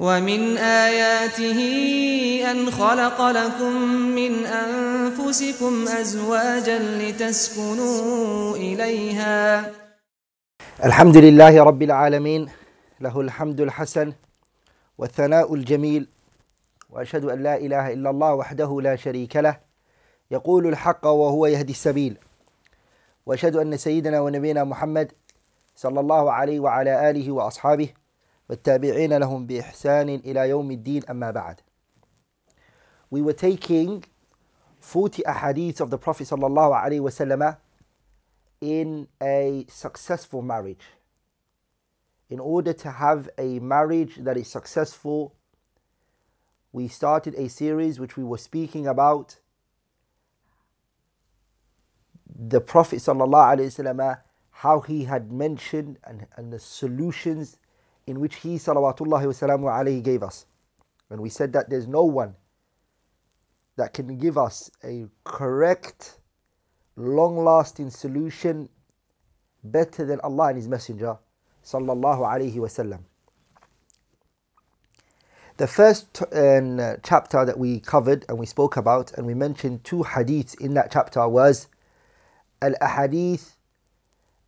ومن آياته أن خلق لكم من أنفسكم أزواجا لتسكنوا إليها الحمد لله رب العالمين له الحمد الحسن والثناء الجميل وأشهد أن لا إله إلا الله وحده لا شريك له يقول الحق وهو يهدي السبيل وأشهد أن سيدنا ونبينا محمد صلى الله عليه وعلى آله وأصحابه وَالتَّابِعِينَ لَهُمْ بِإِحْسَانٍ إِلَى يَوْمِ الدِّينِ أَمَّا بَعْدٍ We were taking 40 ahadith of the Prophet sallallahu alaihi wasallam in a successful marriage. In order to have a marriage that is successful, we started a series which we were speaking about the Prophet sallallahu alaihi wasallam how he had mentioned and, and the solutions in which he alayhi gave us. And we said that there's no one that can give us a correct, long-lasting solution better than Allah and His Messenger sallallahu alayhi wasallam. The first uh, chapter that we covered and we spoke about and we mentioned two hadiths in that chapter was al-ahadith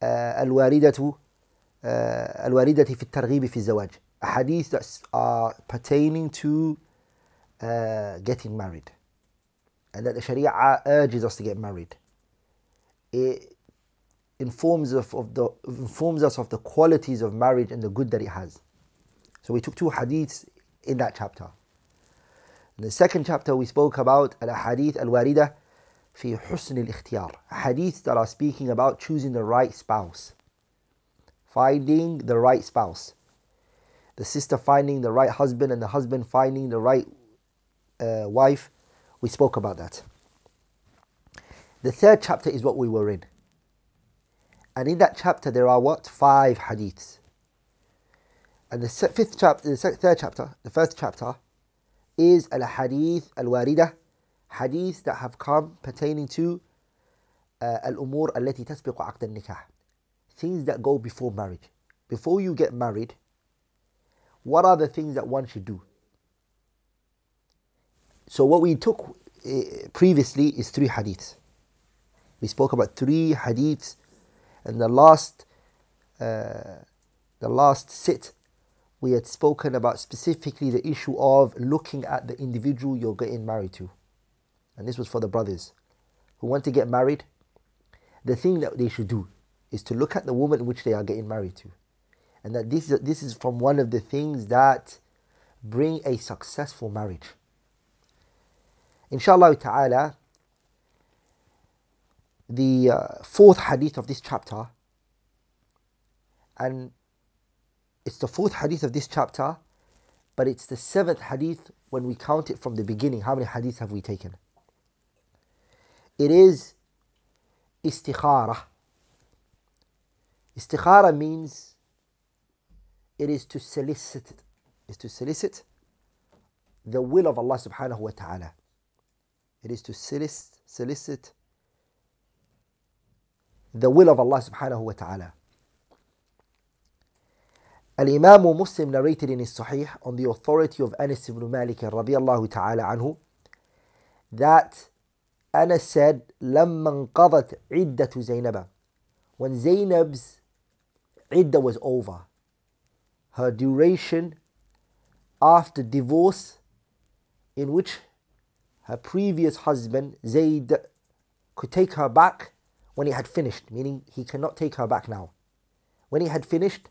uh, al-waridatu الواردة في الترغيب في الزواج أحاديث that are pertaining to uh, getting married and that the Sharia urges us to get married it informs, of, of the, informs us of the qualities of marriage and the good that it has so we took two hadiths in that chapter in the second chapter we spoke about al-hadith al-warida fi husn al-ikhtiyar hadiths that are speaking about choosing the right spouse finding the right spouse, the sister finding the right husband, and the husband finding the right uh, wife. We spoke about that. The third chapter is what we were in. And in that chapter, there are what? Five hadiths. And the fifth chapter, the third chapter, the first chapter is al hadith al warida, hadith that have come pertaining to uh, al umur al-lati tasbiqu aqd al nikah things that go before marriage. Before you get married, what are the things that one should do? So, what we took eh, previously is three hadiths. We spoke about three hadiths, and the last, uh, the last sit, we had spoken about specifically the issue of looking at the individual you're getting married to, and this was for the brothers who want to get married. The thing that they should do is to look at the woman which they are getting married to. And that this is, this is from one of the things that bring a successful marriage. Inshallah ta'ala, the uh, fourth hadith of this chapter, and it's the fourth hadith of this chapter, but it's the seventh hadith when we count it from the beginning. How many hadiths have we taken? It is istikhara. Istikhara means it is to solicit, is to solicit the will of Allah subhanahu wa ta'ala. It is to solicit, solicit the will of Allah subhanahu wa ta'ala. Al-Imam Muslim narrated in his Sahih on the authority of Anas ibn Malik Allah ta'ala anhu that Anas said, لَمَّا انْقَضَتْ عِدَّةُ زَيْنَبَ When Zainab's idda was over. Her duration after divorce, in which her previous husband, Zayd, could take her back when it had finished, meaning he cannot take her back now. When it had finished,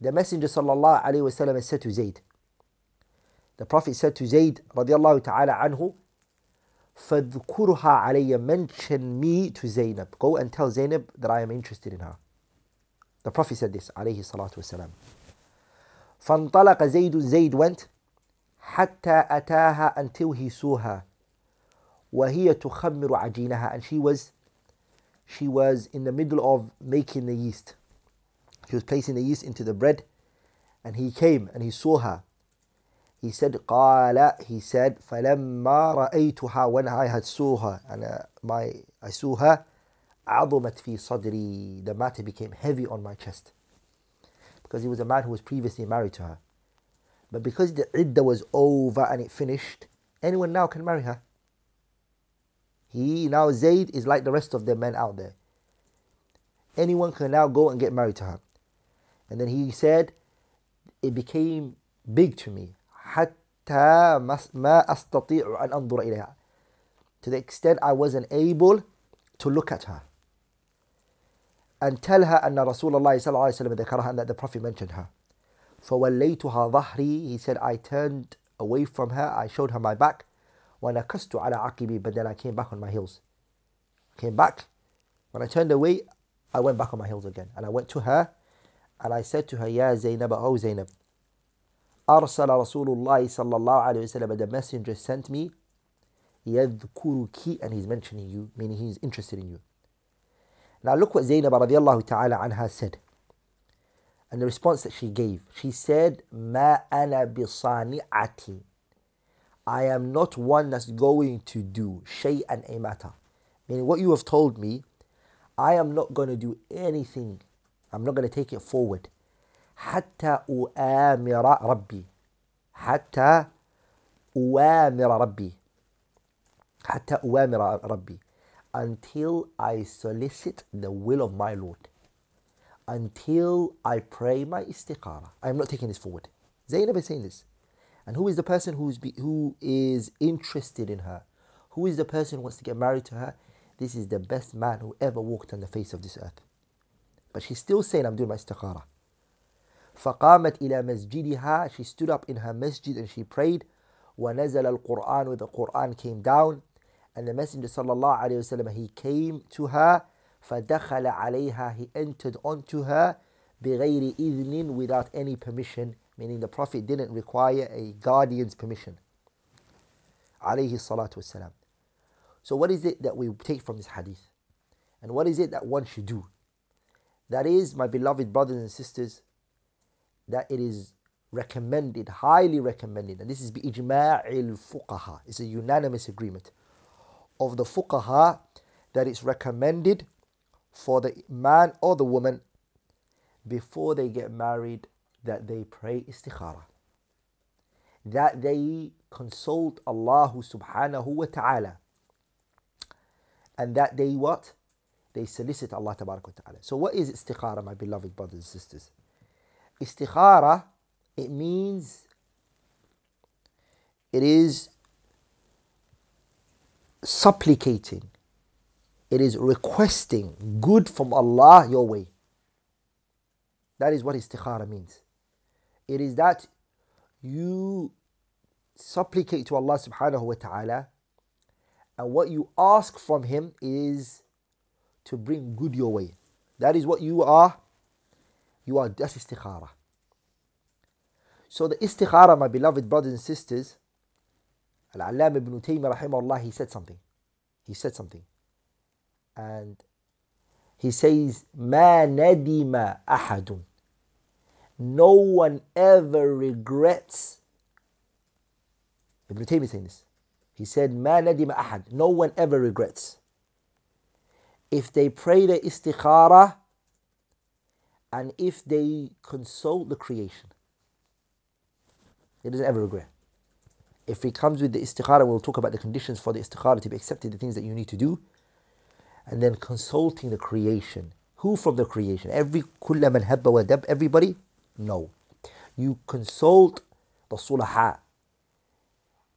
the Messenger وسلم, said to Zayd, the Prophet said to Zayd radiallahu ta'ala anhu, فَذُكُرُهَا عَلَيَّ Mention me to Zaynab. Go and tell Zaynab that I am interested in her. The Prophet said this, alayhi salatu wasalam. فانطلق زيد Zayd went حتى أتاها until he saw her وهي تخمر عجينها and she was she was in the middle of making the yeast she was placing the yeast into the bread and he came and he saw her he said قال he said فلما رأيتها when I had saw her and uh, my I saw her عظمت fi sadri, the matter became heavy on my chest. Because he was a man who was previously married to her. But because the idda was over and it finished, anyone now can marry her. He now Zayd is like the rest of the men out there. Anyone can now go and get married to her. And then he said, it became big to me. حتى ما أستطيع أن أنظر إليها. To the extent I wasn't able to look at her and tell her أن رسول الله and that the Prophet mentioned her. فوليتها ظهري he said I turned away from her I showed her my back ونكست على عقبي but then I came back on my heels came back when I turned away I went back on my heels again and I went to her and I said to her يا زينب أو زينب أرسل رسول الله صلى الله عليه وسلم the messenger sent me يذكرك and he's mentioning you meaning he's interested in you now look what Zainab radiallahu ta'ala anha said. And the response that she gave. She said, Ma ana bisani'ati. I am not one that's going to do shay'an a matter. Meaning what you have told me, I am not going to do anything. I'm not going to take it forward. Hatta uamira Rabbi, hatta uamira Rabbi, hatta uamira Rabbi." until I solicit the will of my Lord, until I pray my istiqara. I am not taking this forward. Zainab is saying this. And who is the person who's be, who is interested in her? Who is the person who wants to get married to her? This is the best man who ever walked on the face of this earth. But she's still saying, I'm doing my istiqara. فقامت إلى مسجدها She stood up in her masjid and she prayed. ونزل القرآن The Quran came down. And the Messenger sallallahu alayhi wasallam he came to her, فَدَخَلَ عَلَيْهَا He entered onto her بِغَيْرِ إِذْنٍ without any permission, meaning the Prophet didn't require a guardian's permission. عليه الصلاة والسلام. So what is it that we take from this hadith? And what is it that one should do? That is, my beloved brothers and sisters, that it is recommended, highly recommended, and this is bi-ijma'il fuqaha, it's a unanimous agreement of the fuqaha that it's recommended for the man or the woman before they get married that they pray istikhara. That they consult Allah subhanahu wa ta'ala. And that they what? They solicit Allah ta'ala. So what is istikhara, my beloved brothers and sisters? Istikhara, it means it is supplicating, it is requesting good from Allah your way. That is what istikhara means. It is that you supplicate to Allah subhanahu wa ta'ala and what you ask from Him is to bring good your way. That is what you are. You are, that's istikhara. So the istikhara, my beloved brothers and sisters, Al-Allam ibn Taymiyyah rahimahullah, he said something. He said something. And he says, مَا نَدِمَ أَحَدٌ No one ever regrets. Ibn Taymiyyah saying this. He said, مَا نَدِمَ أَحَدٌ No one ever regrets. If they pray the istikhara, and if they consult the creation, it doesn't ever regret if it comes with the istikhara, we'll talk about the conditions for the istikhara to be accepted, the things that you need to do. And then consulting the creation. Who from the creation? Every man habba wa dab, everybody? No. You consult the sulaha,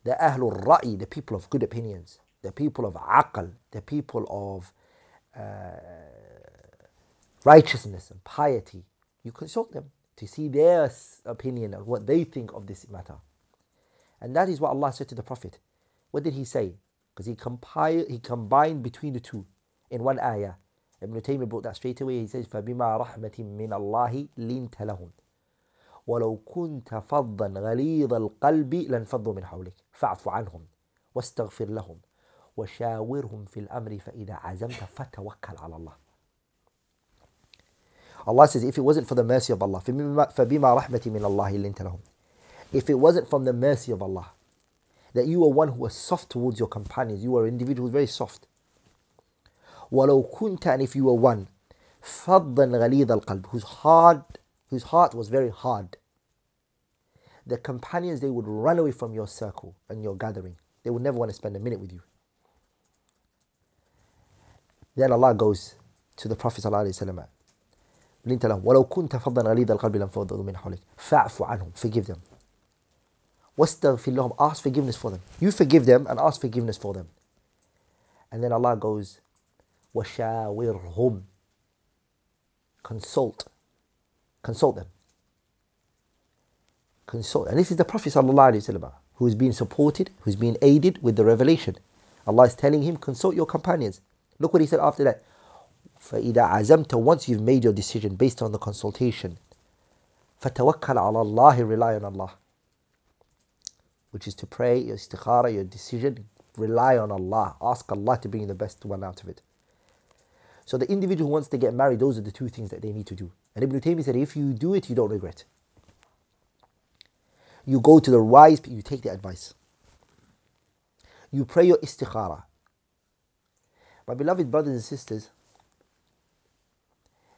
the ahlul ra'i, the people of good opinions, the people of aql, the people of uh, righteousness and piety. You consult them to see their opinion and what they think of this matter. And that is what Allah said to the Prophet. What did he say? Because he compiled, he combined between the two in one ayah. Ibn Taymiyyah brought that straight away. He says, فَبِمَا رَحْمَةٍ مِّنَ اللَّهِ لِنْتَ لَهُمْ ولو كنت فَضًّا غليظ القلب لانفضوا من حولك فاعف عنهم واستغفر لهم وشاورهم في الأمر فإذا عزمت فتوكل على الله Allah says if it wasn't for the mercy of Allah فبما رحمة من الله لنت لهم if it wasn't from the mercy of Allah. That you were one who was soft towards your companions. You were an individual very soft. وَلَوْ كُنْتَ And if you were one, فَضًّا غَلِيظَ الْقَلْبِ Whose hard, whose heart was very hard. The companions, they would run away from your circle and your gathering. They would never want to spend a minute with you. Then Allah goes to the Prophet ﷺ. لنت لهم ولو كنت فظا غليظ القلب لانفضوا من حولك فاعف عنهم forgive them وَاسْتَغْفِرْ لَهُمْ Ask forgiveness for them. You forgive them and ask forgiveness for them. And then Allah goes, وَشَاوِرْهُمْ Consult. Consult them. Consult. And this is the Prophet ﷺ who is being supported, who is being aided with the revelation. Allah is telling him, consult your companions. Look what he said after that. فَإِذَا عَزَمْتَ Once you've made your decision based on the consultation, فَتَوَكَّلْ عَلَى اللَّهِ Rely on Allah which is to pray, your istikhara, your decision, rely on Allah. Ask Allah to bring the best one out of it. So the individual who wants to get married, those are the two things that they need to do. And Ibn Taymiyyah said, if you do it, you don't regret. You go to the wise, you take the advice. You pray your istikhara. My beloved brothers and sisters,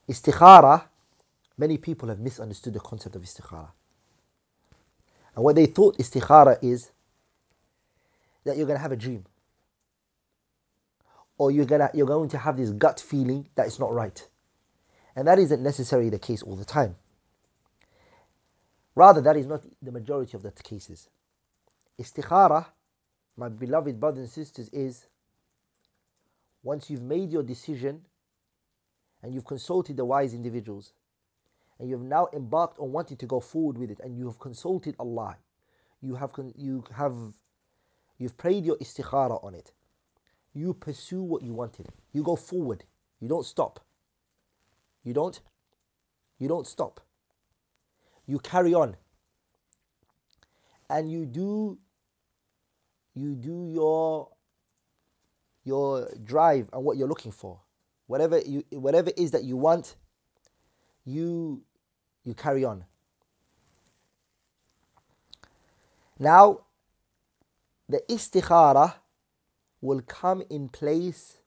istikhara, many people have misunderstood the concept of istikhara. And what they thought istikhara is that you're going to have a dream. Or you're, gonna, you're going to have this gut feeling that it's not right. And that isn't necessarily the case all the time. Rather, that is not the majority of the cases. Istikhara, my beloved brothers and sisters, is once you've made your decision and you've consulted the wise individuals and you have now embarked on wanting to go forward with it and you have consulted Allah you have you have you've prayed your istikhara on it you pursue what you wanted you go forward you don't stop you don't you don't stop you carry on and you do you do your your drive and what you're looking for whatever you whatever it is that you want you you carry on. Now, the istikhara will come in place,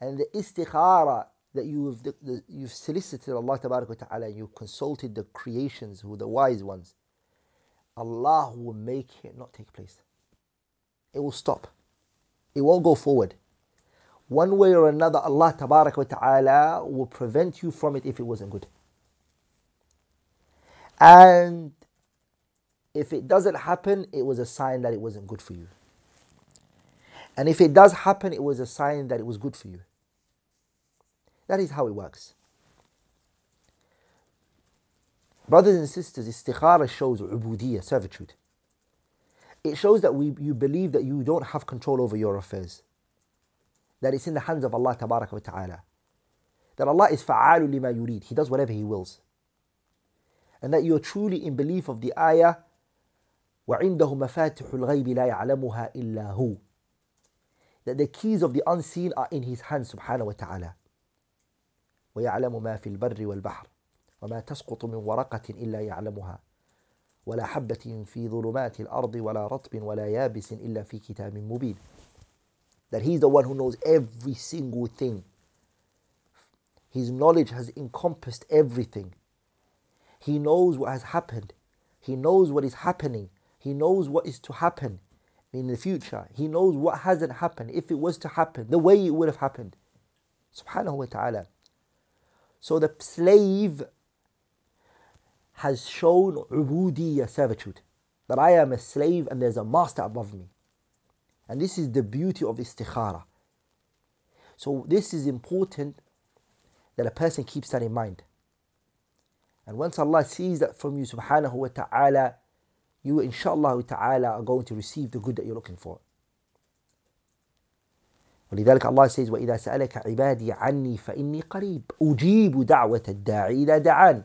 and the istikhara that you've the, the, you've solicited Allah Ta'ala and you consulted the creations who the wise ones, Allah will make it not take place. It will stop. It won't go forward. One way or another, Allah Ta'ala will prevent you from it if it wasn't good. And if it doesn't happen, it was a sign that it wasn't good for you. And if it does happen, it was a sign that it was good for you. That is how it works. Brothers and sisters, istikhara shows ubudiyah, servitude. It shows that we, you believe that you don't have control over your affairs. That it's in the hands of Allah Ta'ala. That Allah is fa'alu lima yurid. He does whatever He wills and that you're truly in belief of the ayah وعنده مفاتح الغيب لا يعلمها إلا هو that the keys of the unseen are in his hand سبحانه وتعالى ويعلم ما في البر والبحر وما تسقط من ورقة إلا يعلمها ولا حبة في ظلمات الأرض ولا رطب ولا يابس إلا في كتاب مبين that he's the one who knows every single thing his knowledge has encompassed everything he knows what has happened. He knows what is happening. He knows what is to happen in the future. He knows what hasn't happened, if it was to happen, the way it would have happened. Subhanahu wa ta'ala. So the slave has shown ubudiyya servitude. That I am a slave and there's a master above me. And this is the beauty of istikhara. So this is important that a person keeps that in mind. And once Allah sees that from you, subhanahu wa ta'ala, you inshaAllah ta'ala are going to receive the good that you're looking for. ولذلك Allah says وإذا سألك عبادي عني فإني قريب أجيب دعوة الداعي إذا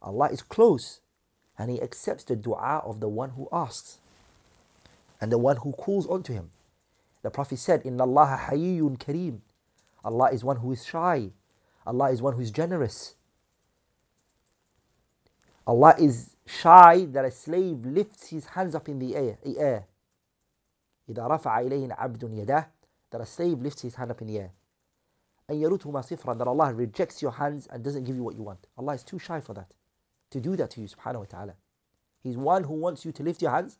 Allah is close and He accepts the dua of the one who asks and the one who calls to Him. The Prophet said, إن الله حيي كريم Allah is one who is shy. Allah is one who is generous. Allah is shy that a slave lifts his hands up in the air. air. إذا رفع إليه عبد يده that a slave lifts his hand up in the air. And yaruthuma sifran that Allah rejects your hands and doesn't give you what you want. Allah is too shy for that. To do that to you, subhanahu wa ta'ala. He's one who wants you to lift your hands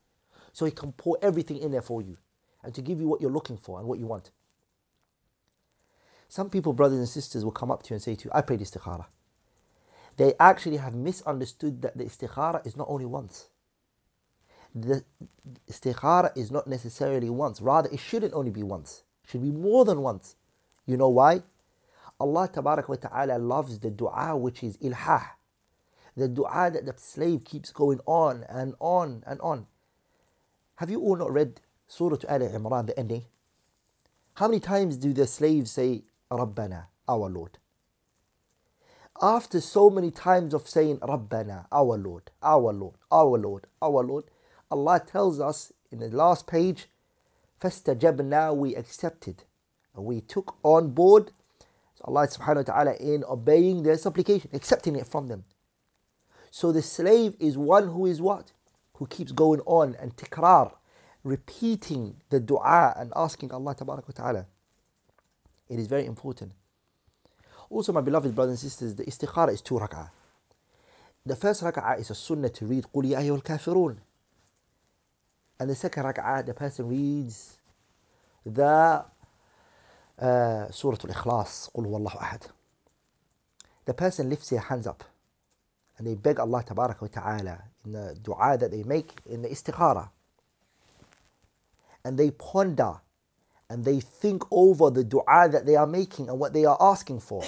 so he can pour everything in there for you and to give you what you're looking for and what you want. Some people, brothers and sisters, will come up to you and say to you, I prayed istikhara they actually have misunderstood that the istikhara is not only once. The istikhara is not necessarily once, rather, it shouldn't only be once, it should be more than once. You know why? Allah wa Ta'ala loves the dua which is ilhah, the dua that the slave keeps going on and on and on. Have you all not read Surah Al Imran, the ending? How many times do the slaves say, Rabbana, our Lord? after so many times of saying Rabbana, our Lord, our Lord, our Lord, our Lord, Allah tells us in the last page, فَاسْتَجَبْنَا We accepted, we took on board so Allah subhanahu wa ta'ala in obeying their supplication, accepting it from them. So the slave is one who is what? Who keeps going on and tikrar, repeating the dua and asking Allah ta'ala. It is very important also, my beloved brothers and sisters, the istikhara is two rak'ah. The first rak'ah is a sunnah to read Qul Ya Ayyuhal Kafirun. And the second rak'ah, the person reads the uh, Surah Al-Ikhlas, Qul Wallahu Ahad. The person lifts their hands up and they beg Allah Tabaraka wa Ta'ala in the dua that they make in the istikhara. And they ponder and they think over the dua that they are making and what they are asking for.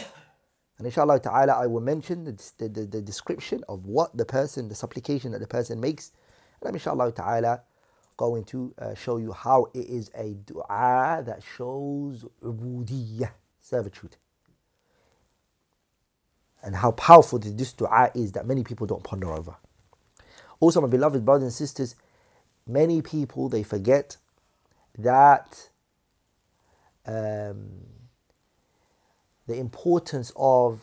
And inshallah ta'ala, I will mention the, the, the, the description of what the person, the supplication that the person makes. And I'm inshallah ta'ala going to uh, show you how it is a dua that shows ubudiyah, servitude. And how powerful this dua is that many people don't ponder over. Also, my beloved brothers and sisters, many people they forget that um, the importance of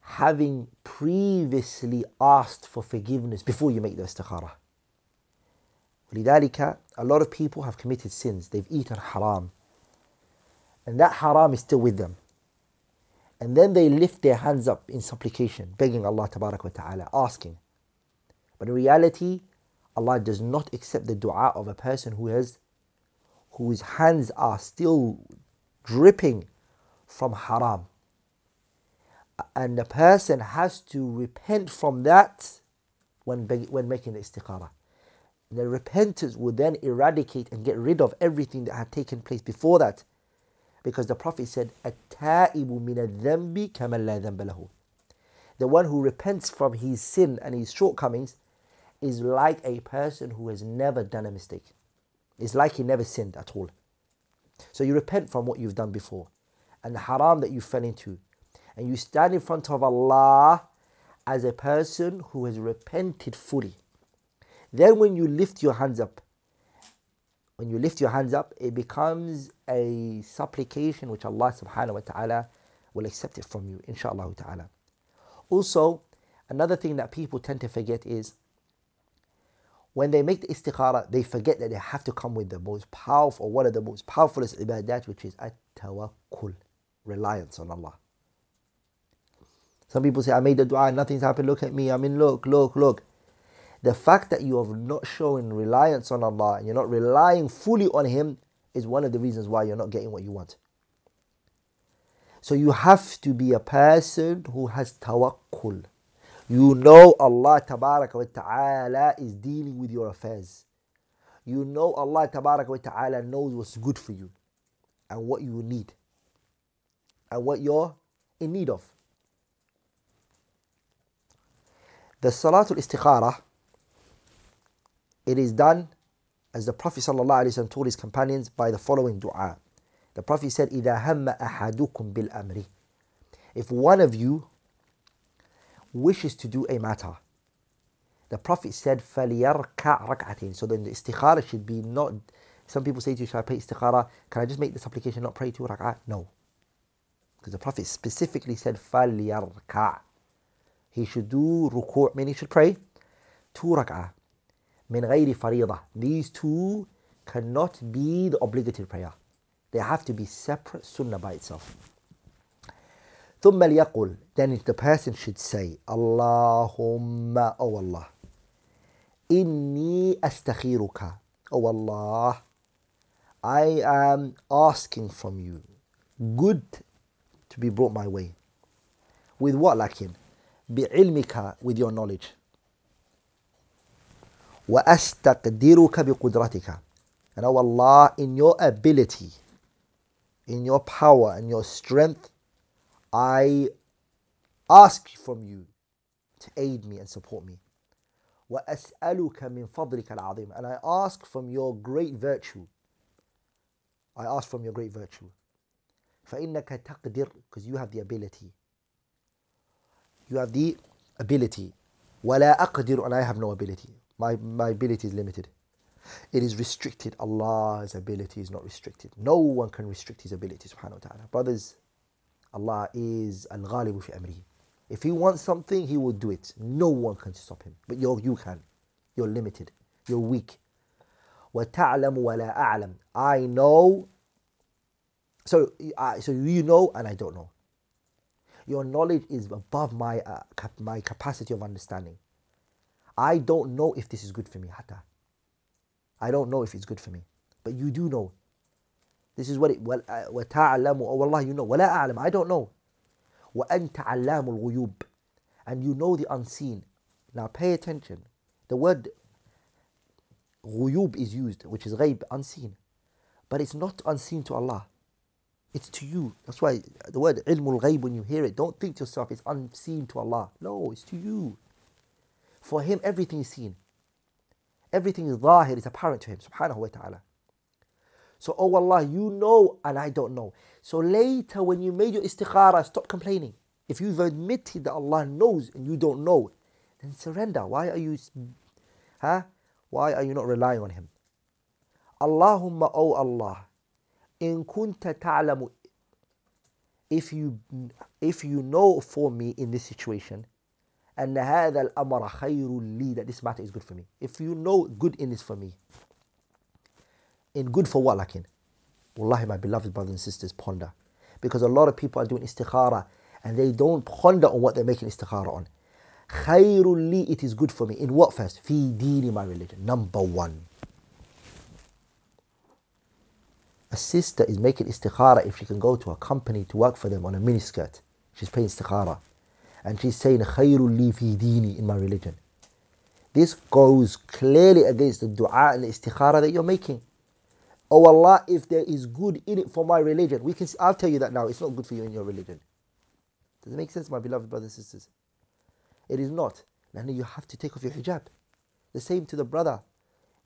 having previously asked for forgiveness before you make the istikhara. لذلك, a lot of people have committed sins. They've eaten haram. And that haram is still with them. And then they lift their hands up in supplication, begging Allah wa ta'ala, asking. But in reality, Allah does not accept the dua of a person who has whose hands are still dripping from haram. And the person has to repent from that when, when making the istikara. The repentance will then eradicate and get rid of everything that had taken place before that. Because the Prophet said, At-ta'ibu The one who repents from his sin and his shortcomings is like a person who has never done a mistake. It's like he never sinned at all. So you repent from what you've done before and the haram that you fell into. And you stand in front of Allah as a person who has repented fully. Then when you lift your hands up, when you lift your hands up, it becomes a supplication which Allah subhanahu wa ta'ala will accept it from you, inshaAllah ta'ala. Also, another thing that people tend to forget is when they make the istikhara, they forget that they have to come with the most powerful, one of the most powerfulest ibadat, which is at-tawakkul, reliance on Allah. Some people say, I made the dua, nothing's happened, look at me, I mean, look, look, look. The fact that you have not shown reliance on Allah and you're not relying fully on Him is one of the reasons why you're not getting what you want. So you have to be a person who has tawakkul you know Allah Ta'ala is dealing with your affairs. You know Allah Ta'ala knows what's good for you and what you need and what you're in need of. The Salatul Istikhara, it is done as the Prophet ﷺ told his companions by the following dua. The Prophet said, إِذَا هَمَّ أَحَدُكُم بِالْأَمْرِ If one of you wishes to do a matter. The Prophet said, So then the istikhara should be not. Some people say to you, Shall I pray istikhara? Can I just make this application not pray two rak'ah? No. Because the Prophet specifically said, He should do ruku', meaning he should pray two rak'ah. min غَيْرِ farida. These two cannot be the obligatory prayer. They have to be separate sunnah by itself. ثم ليقل then the person should say اللهم أو الله إني أستخيرك أو الله I am asking from you good to be brought my way with what لكن بعلمك with your knowledge وأستقدرك بقدرتك and oh Allah in your ability in your power and your strength I ask from you to aid me and support me. and I ask from your great virtue. I ask from your great virtue. because you have the ability. You have the ability. ولا أقدر and I have no ability. My, my ability is limited. It is restricted. Allah's ability is not restricted. No one can restrict his ability, subhanahu wa ta'ala. Brothers, Allah is al ghalibu fi amri. If He wants something, He will do it. No one can stop Him. But you're, you can. You're limited. You're weak. وَتَعْلَمُ وَلَا أَعْلَمُ I know. So, so you know and I don't know. Your knowledge is above my, uh, cap, my capacity of understanding. I don't know if this is good for me, Hatta. I don't know if it's good for me. But you do know. This is what it, وَتَعْلَمُ uh, Oh Allah, you know. وَلَا أَعْلَمُ I don't know. وَأَنْتَ عَلَّامُ الْغُيُوبِ And you know the unseen. Now pay attention. The word غُيُوب is used, which is غيب, unseen. But it's not unseen to Allah. It's to you. That's why the word ilmul الغيب. when you hear it, don't think to yourself it's unseen to Allah. No, it's to you. For Him, everything is seen. Everything is ظاهر is apparent to Him, subhanahu wa ta'ala. So, oh Allah, you know and I don't know. So later when you made your istikhara, stop complaining. If you've admitted that Allah knows and you don't know, then surrender. Why are you, huh? Why are you not relying on Him? Allahumma, oh Allah, in kunta ta'lamu. If you, if you know for me in this situation, and هذا الأمر خير لي, that this matter is good for me. If you know good in this for me, in good for what lakin? Wallahi, my beloved brothers and sisters, ponder. Because a lot of people are doing istikhara and they don't ponder on what they're making istikhara on. Khairul it is good for me. In what first? Fi deeni, my religion. Number one. A sister is making istikhara if she can go to a company to work for them on a miniskirt. She's paying istikhara. And she's saying, Khairul li fi deeni, in my religion. This goes clearly against the dua and the istikhara that you're making. Oh Allah, if there is good in it for my religion, we can. I'll tell you that now. It's not good for you in your religion. Does it make sense, my beloved brothers and sisters? It is not. Then you have to take off your hijab. The same to the brother.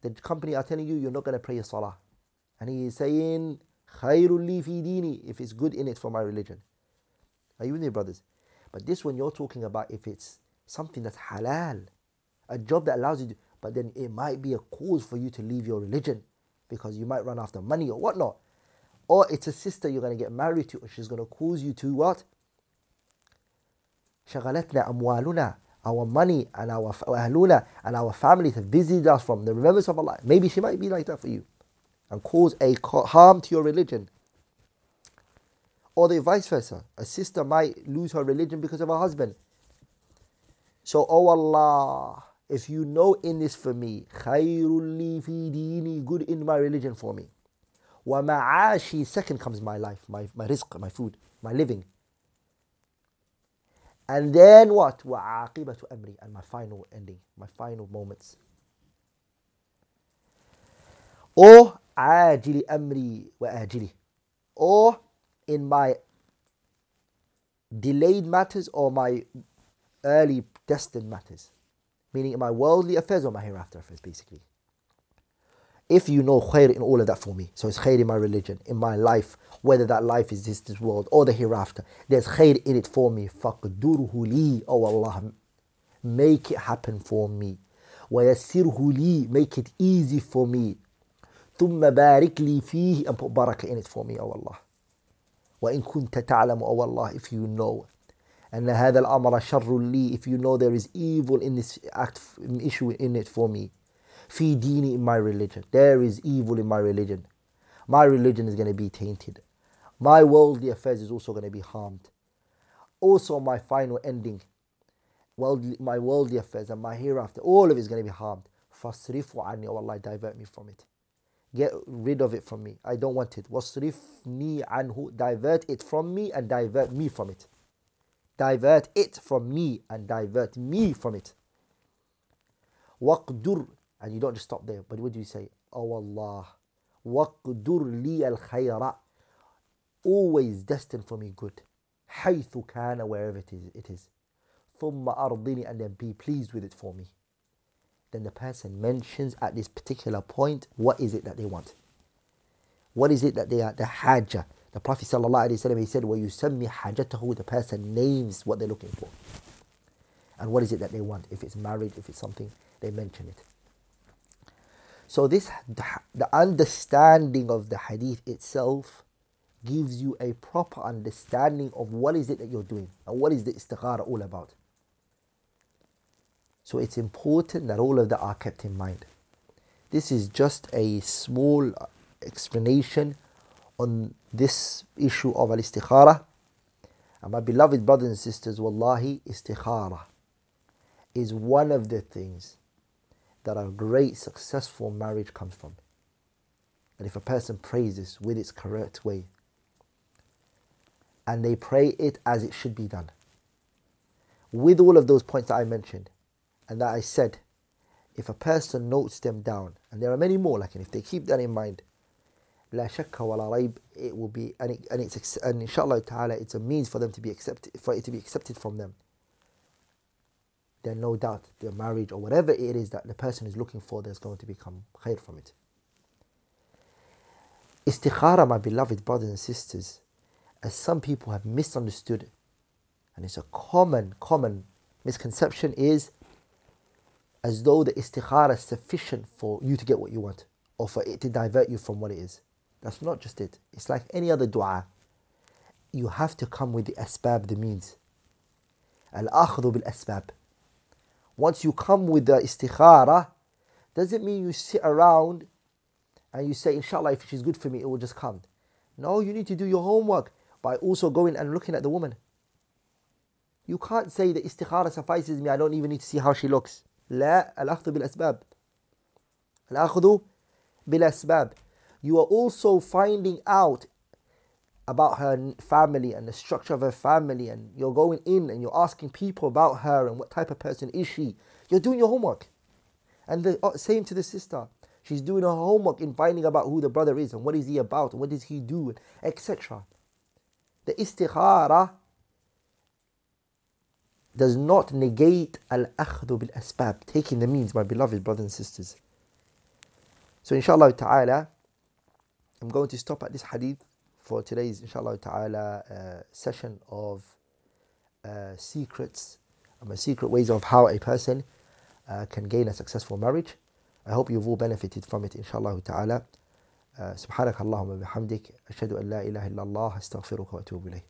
The company are telling you you're not going to pray your salah. And he is saying, "Khairulifidini," dini, if it's good in it for my religion. Are you with me, brothers? But this one you're talking about, if it's something that's halal, a job that allows you to, but then it might be a cause for you to leave your religion because you might run after money or whatnot. Or it's a sister you're going to get married to, or she's going to cause you to what? شغلتنا أموالنا our money and our ahluna and our families have visited us from the remembrance of Allah. Maybe she might be like that for you and cause a harm to your religion. Or the vice versa. A sister might lose her religion because of her husband. So, oh Allah, if you know in this for me, خَيْرٌ لِي فِي دِينِي Good in my religion for me. وَمَعَاشِي Second comes my life, my, my rizq, my food, my living. And then what? وَعَاقِبَةُ أَمْرِي And my final ending, my final moments. Or عَاجِلِ أَمْرِي وَآجِلِ Or in my delayed matters or my early destined matters meaning in my worldly affairs or my hereafter affairs, basically. If you know khair in all of that for me, so it's khair in my religion, in my life, whether that life is this, this world or the hereafter, there's khair in it for me. فَقْدُرْهُ لِي Oh Allah, make it happen for me. وَيَسِّرْهُ لِي Make it easy for me. ثُمَّ بَارِكْ لِي فِيهِ And put barakah in it for me, oh Allah. وَإِن كُنْتَ تَعْلَمُ Oh Allah, if you know and هذا الأمر شر لي if you know there is evil in this act issue in it for me في ديني in my religion there is evil in my religion my religion is going to be tainted my worldly affairs is also going to be harmed also my final ending worldly, my worldly affairs and my hereafter all of it is going to be harmed فاصرفوا عني oh Allah divert me from it get rid of it from me I don't want it wasrifni anhu divert it from me and divert me from it divert it from me and divert me from it. Waqdur, and you don't just stop there, but what do you say? Oh Allah, waqdur li al khayra, always destined for me good. Haythu kana, wherever it is, it is. Thumma ardini, and then be pleased with it for me. Then the person mentions at this particular point what is it that they want. What is it that they are the hajjah? The Prophet ﷺ, he said, وَيُسَمِّ حَاجَتَهُ The person names what they're looking for. And what is it that they want? If it's marriage, if it's something, they mention it. So this, the understanding of the hadith itself gives you a proper understanding of what is it that you're doing and what is the istighara all about. So it's important that all of that are kept in mind. This is just a small explanation on this issue of al istikhara. And my beloved brothers and sisters, wallahi, istikhara is one of the things that a great successful marriage comes from. And if a person prays this with its correct way, and they pray it as it should be done, with all of those points that I mentioned and that I said, if a person notes them down, and there are many more, like, and if they keep that in mind, لا شك ولا ريب it will be and, and it's and ta'ala it's a means for them to be accepted for it to be accepted from them then no doubt their marriage or whatever it is that the person is looking for there's going to become khair from it istikhara my beloved brothers and sisters as some people have misunderstood and it's a common common misconception is as though the istikhara is sufficient for you to get what you want or for it to divert you from what it is that's not just it. It's like any other dua. You have to come with the asbab, the means. al akhdu bil-asbab. Once you come with the istikhara, doesn't mean you sit around and you say, inshallah, if she's good for me, it will just come. No, you need to do your homework by also going and looking at the woman. You can't say the istikhara suffices me, I don't even need to see how she looks. La al bil asbab. Al akhdu bil asbab you are also finding out about her family and the structure of her family and you're going in and you're asking people about her and what type of person is she you're doing your homework and the oh, same to the sister she's doing her homework in finding about who the brother is and what is he about what does he do etc the istikhara does not negate al-akhdhu bil-asbab taking the means my beloved brothers and sisters so inshallah ta'ala I'm going to stop at this hadith for today's inshallah ta'ala uh, session of uh, secrets, um, secret ways of how a person uh, can gain a successful marriage. I hope you've all benefited from it inshallah ta'ala. سبحانك اللهم وبحمدك أشهد أن لا إله إلا الله أستغفرك وأتوب إليه